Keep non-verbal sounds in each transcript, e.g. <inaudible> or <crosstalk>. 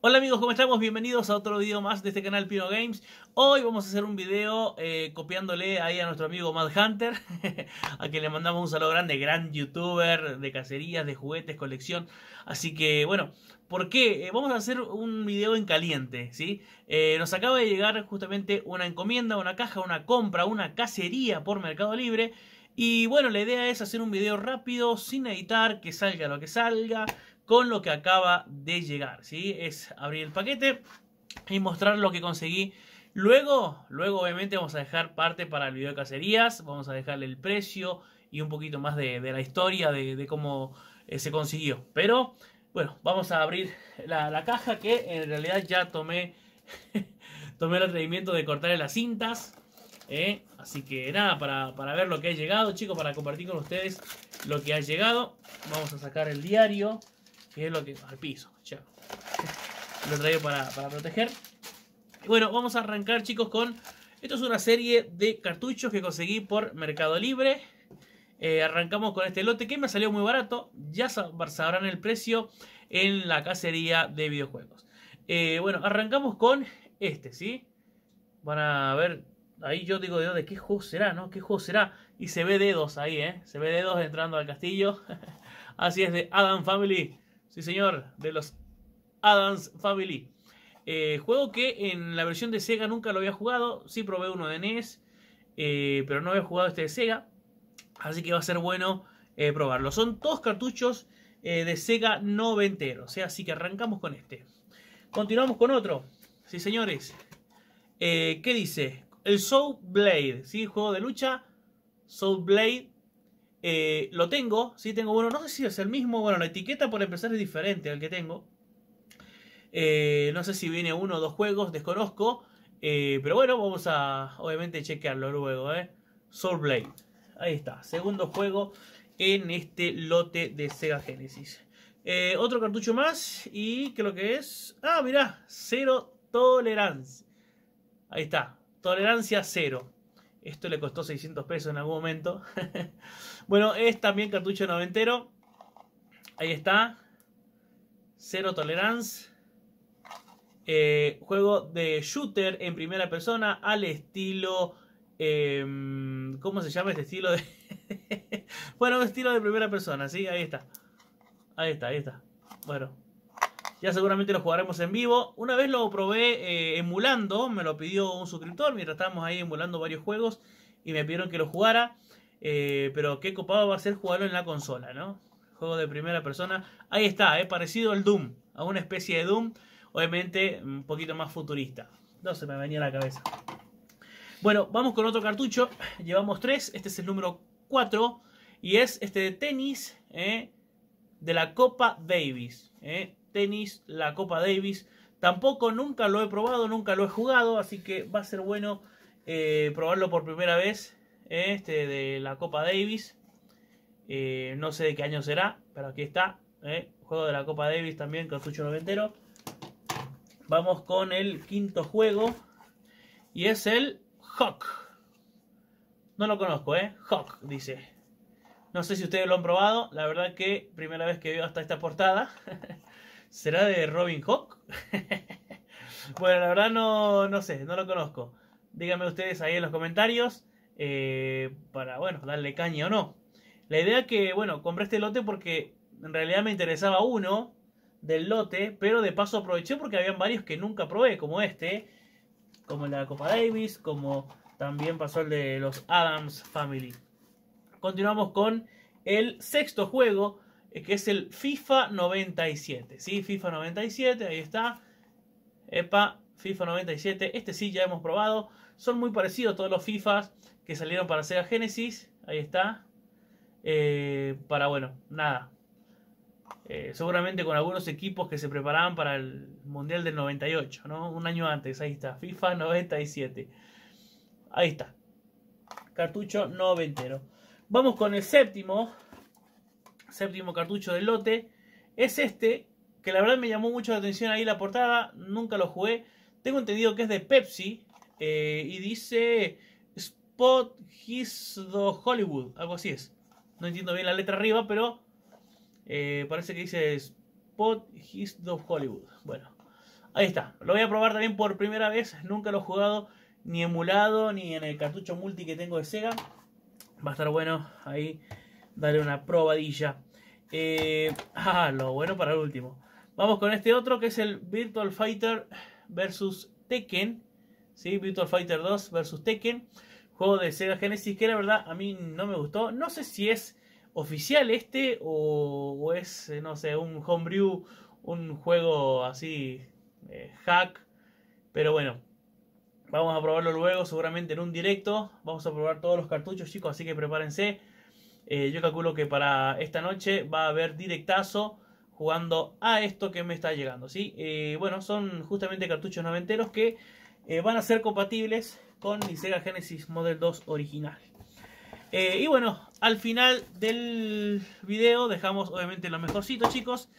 Hola amigos, ¿cómo estamos? Bienvenidos a otro video más de este canal Pino Games. Hoy vamos a hacer un video eh, copiándole ahí a nuestro amigo Mad Hunter, <laughs> a quien le mandamos un saludo grande, gran youtuber de cacerías, de juguetes, colección. Así que bueno, ¿por qué? Eh, vamos a hacer un video en caliente, ¿sí? Eh, nos acaba de llegar justamente una encomienda, una caja, una compra, una cacería por Mercado Libre. Y bueno, la idea es hacer un video rápido, sin editar, que salga lo que salga, con lo que acaba de llegar, ¿sí? Es abrir el paquete y mostrar lo que conseguí. Luego, luego obviamente vamos a dejar parte para el video de cacerías, vamos a dejarle el precio y un poquito más de, la historia de, cómo eh, se consiguió. Pero bueno, vamos a abrir la, caja que en realidad ya tomé, <laughs> tomé el atrevimiento de cortarle las cintas. ¿eh? Así que nada, para, para ver lo que ha llegado, chicos, para compartir con ustedes lo que ha llegado. Vamos a sacar el diario que es lo que. al piso, Lo traigo para, proteger. bueno, vamos a arrancar, chicos, con. Esto es una serie de cartuchos que conseguí por Mercado Libre. Eh, arrancamos con este lote que me salió muy barato. Ya sabrán el precio en la cacería de videojuegos. Eh, bueno, arrancamos con este, ¿sí? Van a ver. Ahí yo digo, ¿de qué juego será, no? ¿Qué juego será? Y se ve dedos ahí, ¿eh? Se ve dedos entrando al castillo. <laughs> Así es de Adam Family. Sí, señor, de los Adams Family. Eh, juego que en la versión de Sega nunca lo había jugado. Sí probé uno de NES, eh, pero no había jugado este de Sega. Así que va a ser bueno eh, probarlo. Son dos cartuchos de Sega noventero. O sea, así que arrancamos con este. Continuamos con otro. Sí, señores. ¿Qué dice? El Soul Blade. ¿sí? Juego de lucha. Soul Blade eh, lo tengo, sí tengo uno, no sé si es el mismo, bueno, la etiqueta por empezar es diferente al que tengo. Eh, no sé si viene uno o dos juegos, desconozco. Eh, pero bueno, vamos a obviamente chequearlo luego, Soul Blade. Ahí está, segundo juego en este lote de Sega Genesis. otro cartucho más y creo que es... Ah, mirá, cero tolerancia. Ahí está, tolerancia cero. Esto le costó 600 pesos en algún momento. <laughs> bueno, es también cartucho noventero. Ahí está. Cero tolerance. Eh, juego de shooter en primera persona al estilo... Em, ¿Cómo se llama este estilo de...? <laughs> bueno, estilo de primera persona, ¿sí? Ahí está. Ahí está, ahí está. Bueno, ya seguramente lo jugaremos en vivo. Una vez lo probé eh, emulando, me lo pidió un suscriptor mientras estábamos ahí emulando varios juegos y me pidieron que lo jugara. Eh, pero qué copado va a ser jugarlo en la consola, ¿no? Juego de primera persona. Ahí está, eh, parecido al Doom, a una especie de Doom, obviamente un poquito más futurista. No se me venía a la cabeza. Bueno, vamos con otro cartucho. Llevamos tres, este es el número 4 y es este de tenis eh, de la Copa Davis. Eh tenis, la Copa Davis. Tampoco nunca lo he probado, nunca lo he jugado, así que va a ser bueno eh, probarlo por primera vez. Eh, este de la Copa Davis. Eh, no sé de qué año será, pero aquí está. Juego de la Copa Davis también, con cartucho noventero. Vamos con el quinto juego. Y es el Hawk. No lo conozco, ¿eh? Hawk, dice. No sé si ustedes lo han probado. La verdad que primera vez que veo hasta esta portada. <laughs> ¿Será de Robin Hood? <laughs> bueno, la verdad no, no sé, no lo conozco. Díganme ustedes ahí en los comentarios eh, para, bueno, darle caña o no. La idea que, bueno, compré este lote porque en realidad me interesaba uno del lote, pero de paso aproveché porque habían varios que nunca probé, como este, como la Copa Davis, como también pasó el de los Adams Family. Continuamos con el sexto juego que es el FIFA 97, ¿sí? FIFA 97, ahí está. Epa, FIFA 97, este sí ya hemos probado. Son muy parecidos todos los FIFAs que salieron para Sega Genesis, ahí está. Eh, para, bueno, nada. Eh, seguramente con algunos equipos que se preparaban para el Mundial del 98, ¿no? Un año antes, ahí está, FIFA 97. Ahí está. Cartucho noventero. Vamos con el séptimo, séptimo cartucho del lote, es este, que la verdad me llamó mucho la atención ahí la portada, nunca lo jugué, tengo entendido que es de Pepsi eh, y dice Spot His Hollywood, algo así es. No entiendo bien la letra arriba, pero eh, parece que dice Spot His Hollywood. Bueno, ahí está. Lo voy a probar también por primera vez. Nunca lo he jugado ni emulado ni en el cartucho multi que tengo de Sega. Va a estar bueno ahí Dale una probadilla. Eh, ah, lo bueno para el último. Vamos con este otro que es el Virtual Fighter versus Tekken. ¿sí? Virtual Fighter 2 versus Tekken. Juego de Sega Genesis que la verdad a mí no me gustó. No sé si es oficial este o, es, eh, no sé, un homebrew, un juego así, eh, hack. Pero bueno, vamos a probarlo luego, seguramente en un directo. Vamos a probar todos los cartuchos, chicos, así que prepárense. Eh, yo calculo que para esta noche va a haber directazo jugando a esto que me está llegando. ¿sí? Eh, bueno, son justamente cartuchos noventeros que eh, van a ser compatibles con mi Sega Genesis Model 2 original. y bueno, al final del video dejamos obviamente lo mejorcito, chicos.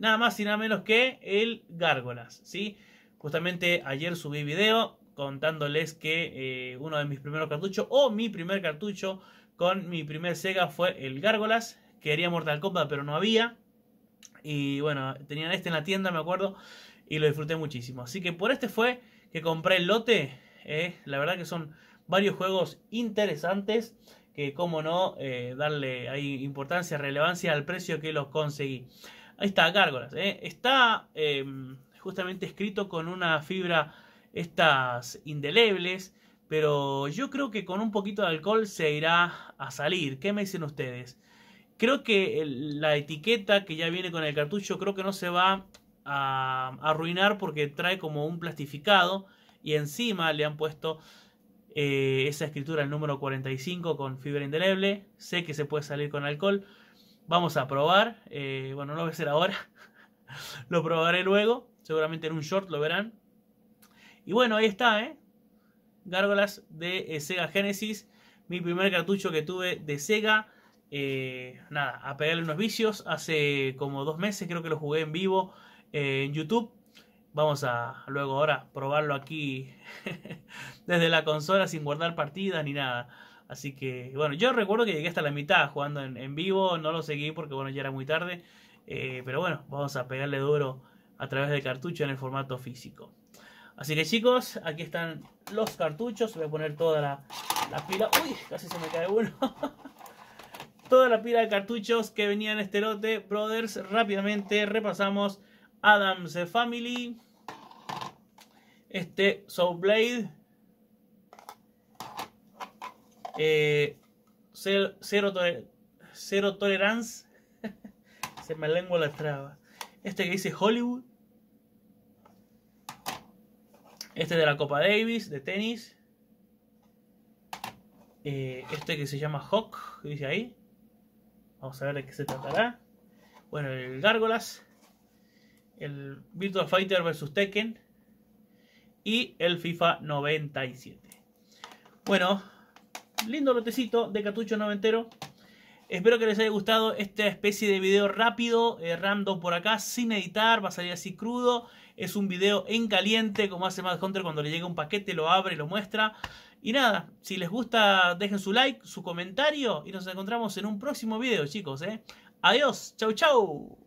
Nada más y nada menos que el Gárgolas, ¿sí? Justamente ayer subí video contándoles que uno de mis primeros cartuchos, o mi primer cartucho, mi primer Sega fue el Gárgolas, que haría Mortal Kombat, pero no había. Y bueno, tenían este en la tienda, me acuerdo, y lo disfruté muchísimo. Así que por este fue que compré el lote. Eh, la verdad que son varios juegos interesantes que, como no, eh, darle importancia, relevancia al precio que los conseguí. Ahí está, Gárgolas. Eh. Está justamente escrito con una fibra, estas indelebles pero yo creo que con un poquito de alcohol se irá a salir. ¿Qué me dicen ustedes? Creo que la etiqueta que ya viene con el cartucho creo que no se va a arruinar porque trae como un plastificado y encima le han puesto eh, esa escritura el número 45 con fibra indeleble. Sé que se puede salir con alcohol. Vamos a probar. Eh, bueno, no va voy a ser ahora. <laughs> lo probaré luego. Seguramente en un short lo verán. Y bueno, ahí está, ¿eh? Gárgolas de eh, Sega Genesis. Mi primer cartucho que tuve de Sega. Eh, nada, a pegarle unos vicios. Hace como dos meses creo que lo jugué en vivo eh, en YouTube. Vamos a luego ahora probarlo aquí <laughs> desde la consola sin guardar partidas ni nada. Así que bueno, yo recuerdo que llegué hasta la mitad jugando en, en vivo. No lo seguí porque bueno, ya era muy tarde. pero bueno, vamos a pegarle duro a través del cartucho en el formato físico. Así que chicos, aquí están los cartuchos. Voy a poner toda la, pila. Uy, casi se me cae uno. <laughs> toda la pila de cartuchos que venían en este lote. Brothers, rápidamente repasamos. Adams Family. Este Soul Blade. Eh, cero, Tolerance. <laughs> se me lengua la traba. Este que dice Hollywood. Este de la Copa Davis, de tenis. Eh, este que se llama Hawk, que dice ahí. Vamos a ver de qué se tratará. Bueno, el Gárgolas. El Virtual Fighter vs Tekken. Y el FIFA 97. Bueno, lindo lotecito de cartucho noventero. Espero que les haya gustado esta especie de video rápido, eh, random por acá, sin editar, va a salir así crudo. Es un video en caliente, como hace Mad Hunter cuando le llega un paquete, lo abre lo muestra. Y nada, si les gusta, dejen su like, su comentario y nos encontramos en un próximo video, chicos. Eh. Adiós, chau chau.